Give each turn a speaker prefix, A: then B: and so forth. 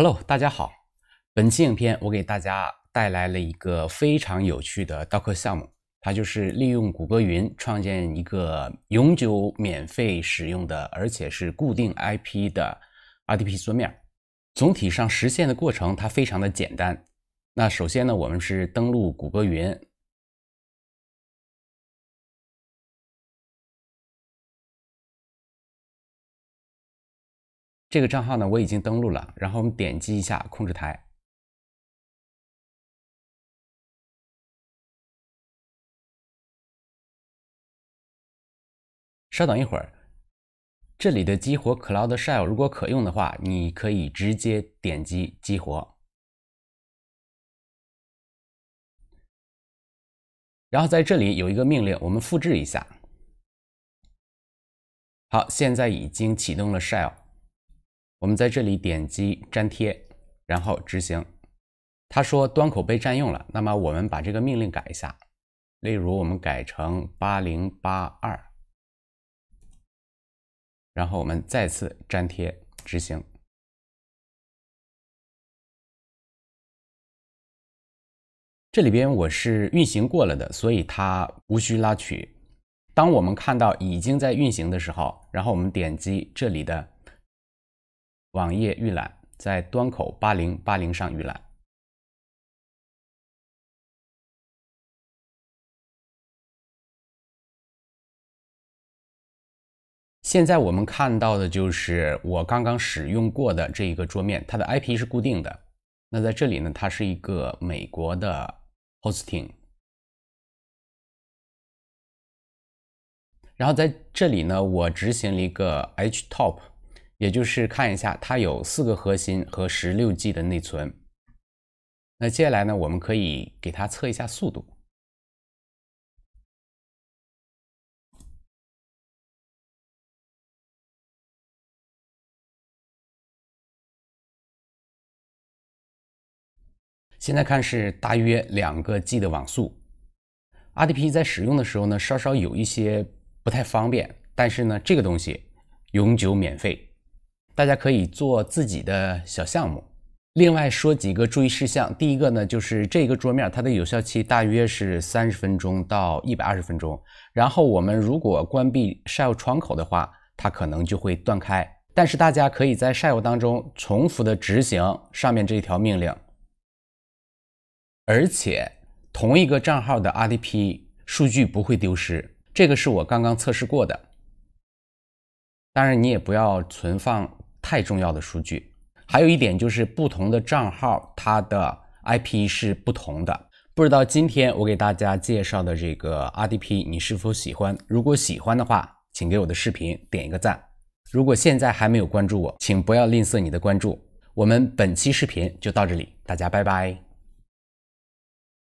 A: Hello，大家好。本期影片我给大家带来了一个非常有趣的刀客项目，它就是利用谷歌云创建一个永久免费使用的，而且是固定 IP 的 RDP 桌面。总体上实现的过程它非常的简单。那首先呢，我们是登录谷歌
B: 云。这个账号呢，我已经登录了。然后我们点击一下控制台。稍
C: 等一会儿，这里的激活 Cloud Shell 如果可用的话，你可以直接点击激活。然后在这里有一个命令，我们复制一下。好，现在已经启动了 Shell。我们在这里点击
A: 粘贴，然后执行。他说端口被占用了，那么我们把这个命
C: 令改一下，例如我们改成八零八二，然后我们再次粘贴执行。
B: 这里边我是
A: 运行过了的，所以它无需拉取。当我们看到已经在运
C: 行的时候，然后我们点击这里的。网页预览在端口八零八零上预览。
A: 现在我们看到的就是我刚刚使用过的这一个桌面，它的 IP 是固定的。那在这里呢，它是一个美国的 hosting。
C: 然后在这里呢，我执行了一个 htop。也就是看一下，它有四个核心
A: 和十六 G 的内存。那接下来呢，我们可以给它测一下速
B: 度。
C: 现在看是大约两个 G 的网速。RDP 在使用的时候呢，稍稍有一些不太方便，但
A: 是呢，这个东西永久免费。大家可以做自己的小项目。另外说几个注意事项：第一个呢，就是这个桌面它的有效期大约是三十分钟到一百二十分钟。然后我们如果关闭 Shell 窗口的话，它可能就会断开。但是大家可以在 Shell 当中重复的执行上面这一条命令，而且同一个账号的 RDP 数据不会丢失，这个是我刚刚测试过的。当然你也不要存放。太重要的数据，还有一点就是不同的账号，它的 IP 是不同的。不知道今天我给大家介绍的这个 RDP 你是否喜欢？如果喜欢的话，请给我的视频点一个赞。如果现在还没有关注我，请不要吝啬你的关注。我们本期视频就到这里，大家拜拜。